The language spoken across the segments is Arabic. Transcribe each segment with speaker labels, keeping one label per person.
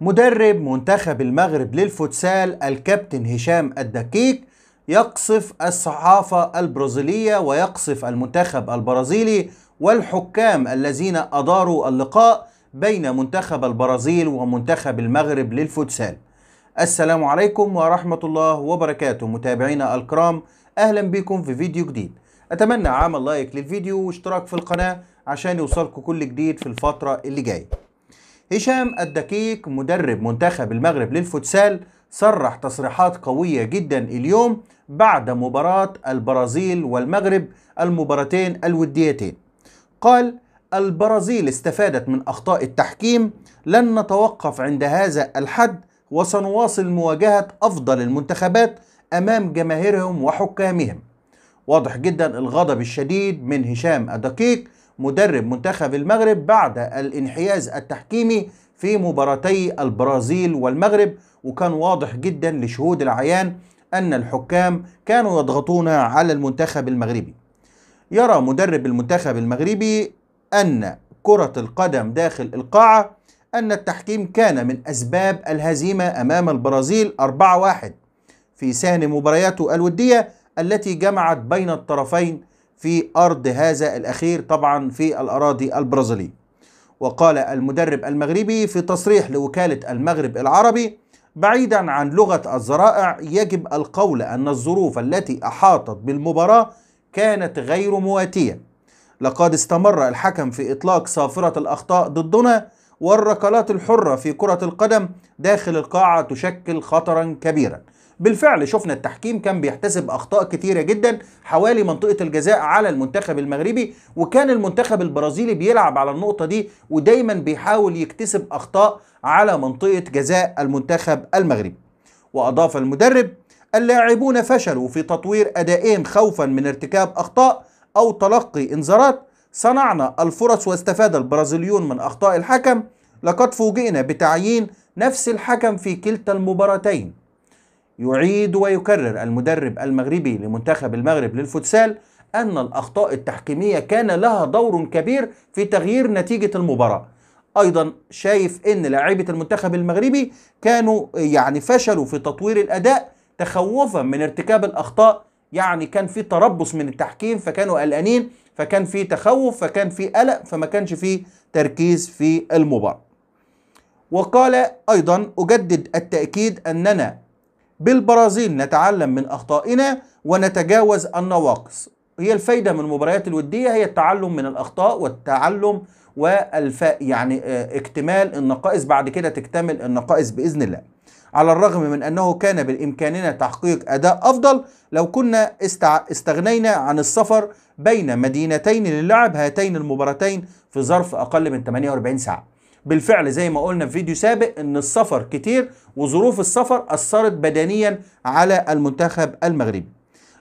Speaker 1: مدرب منتخب المغرب للفوتسال الكابتن هشام الدكيك يقصف الصحافة البرازيلية ويقصف المنتخب البرازيلي والحكام الذين أداروا اللقاء بين منتخب البرازيل ومنتخب المغرب للفوتسال السلام عليكم ورحمة الله وبركاته متابعينا الكرام أهلا بكم في فيديو جديد أتمنى عمل لايك للفيديو واشتراك في القناة عشان يوصلكم كل جديد في الفترة اللي جاية هشام الدقيق مدرب منتخب المغرب للفوتسال صرح تصريحات قوية جدا اليوم بعد مباراة البرازيل والمغرب المباراتين الوديتين قال البرازيل استفادت من أخطاء التحكيم لن نتوقف عند هذا الحد وسنواصل مواجهة أفضل المنتخبات أمام جماهيرهم وحكامهم واضح جدا الغضب الشديد من هشام الدقيق مدرب منتخب المغرب بعد الانحياز التحكيمي في مباراتي البرازيل والمغرب وكان واضح جدا لشهود العيان أن الحكام كانوا يضغطون على المنتخب المغربي يرى مدرب المنتخب المغربي أن كرة القدم داخل القاعة أن التحكيم كان من أسباب الهزيمة أمام البرازيل 4-1 في سهن مبارياته الودية التي جمعت بين الطرفين في أرض هذا الأخير طبعا في الأراضي البرازيلية وقال المدرب المغربي في تصريح لوكالة المغرب العربي بعيدا عن لغة الذرائع يجب القول أن الظروف التي أحاطت بالمباراة كانت غير مواتية لقد استمر الحكم في إطلاق صافرة الأخطاء ضدنا والركلات الحرة في كرة القدم داخل القاعة تشكل خطرا كبيرا بالفعل شفنا التحكيم كان بيحتسب اخطاء كتيره جدا حوالي منطقه الجزاء على المنتخب المغربي وكان المنتخب البرازيلي بيلعب على النقطه دي ودايما بيحاول يكتسب اخطاء على منطقه جزاء المنتخب المغربي واضاف المدرب اللاعبون فشلوا في تطوير ادائهم خوفا من ارتكاب اخطاء او تلقي انذارات صنعنا الفرص واستفاد البرازيليون من اخطاء الحكم لقد فوجئنا بتعيين نفس الحكم في كلتا المباراتين يعيد ويكرر المدرب المغربي لمنتخب المغرب للفوتسال أن الأخطاء التحكيمية كان لها دور كبير في تغيير نتيجة المباراة أيضا شايف أن لاعيبة المنتخب المغربي كانوا يعني فشلوا في تطوير الأداء تخوفا من ارتكاب الأخطاء يعني كان في تربص من التحكيم فكانوا قلقانين فكان في تخوف فكان في قلق فما كانش في تركيز في المباراة وقال أيضا أجدد التأكيد أننا بالبرازيل نتعلم من أخطائنا ونتجاوز النواقص هي الفايدة من المباريات الودية هي التعلم من الأخطاء والتعلم والف يعني آه، اكتمال النقائص بعد كده تكتمل النقائص بإذن الله على الرغم من أنه كان بإمكاننا تحقيق أداء أفضل لو كنا استع... استغنينا عن السفر بين مدينتين للعب هاتين المباراتين في ظرف أقل من 48 ساعة بالفعل زي ما قلنا في فيديو سابق ان السفر كتير وظروف السفر اثرت بدنيا على المنتخب المغربي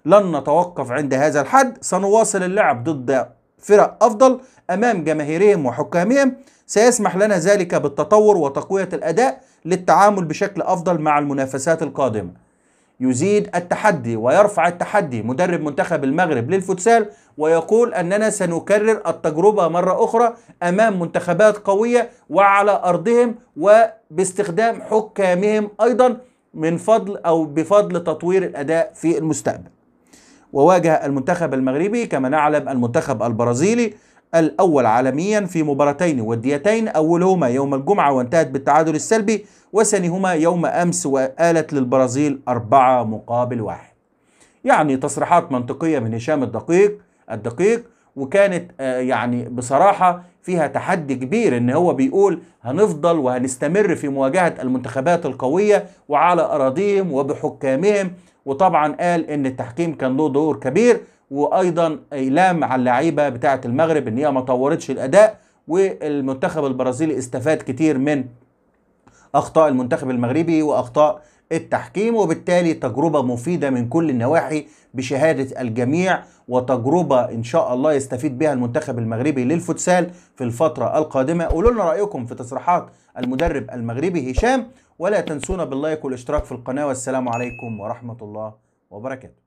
Speaker 1: لن نتوقف عند هذا الحد سنواصل اللعب ضد فرق افضل امام جماهيرهم وحكامهم سيسمح لنا ذلك بالتطور وتقويه الاداء للتعامل بشكل افضل مع المنافسات القادمه يزيد التحدي ويرفع التحدي مدرب منتخب المغرب للفوتسال ويقول أننا سنكرر التجربة مرة أخرى أمام منتخبات قوية وعلى أرضهم وباستخدام حكامهم أيضا من فضل أو بفضل تطوير الأداء في المستقبل وواجه المنتخب المغربي كما نعلم المنتخب البرازيلي الأول عالميا في مباراتين وديتين أولهما يوم الجمعة وانتهت بالتعادل السلبي وثانيهما يوم أمس وآلت للبرازيل أربعة مقابل واحد يعني تصريحات منطقية من هشام الدقيق الدقيق وكانت آه، يعني بصراحة فيها تحدي كبير ان هو بيقول هنفضل وهنستمر في مواجهة المنتخبات القوية وعلى أراضيهم وبحكامهم وطبعا قال ان التحكيم كان له دور كبير وايضا ايلام على اللعيبه بتاعه المغرب ان هي ما طورتش الاداء والمنتخب البرازيلي استفاد كتير من اخطاء المنتخب المغربي واخطاء التحكيم وبالتالي تجربه مفيده من كل النواحي بشهاده الجميع وتجربه ان شاء الله يستفيد بها المنتخب المغربي للفوتسال في الفتره القادمه قولوا لنا رايكم في تصريحات المدرب المغربي هشام ولا تنسونا باللايك والاشتراك في القناه والسلام عليكم ورحمه الله وبركاته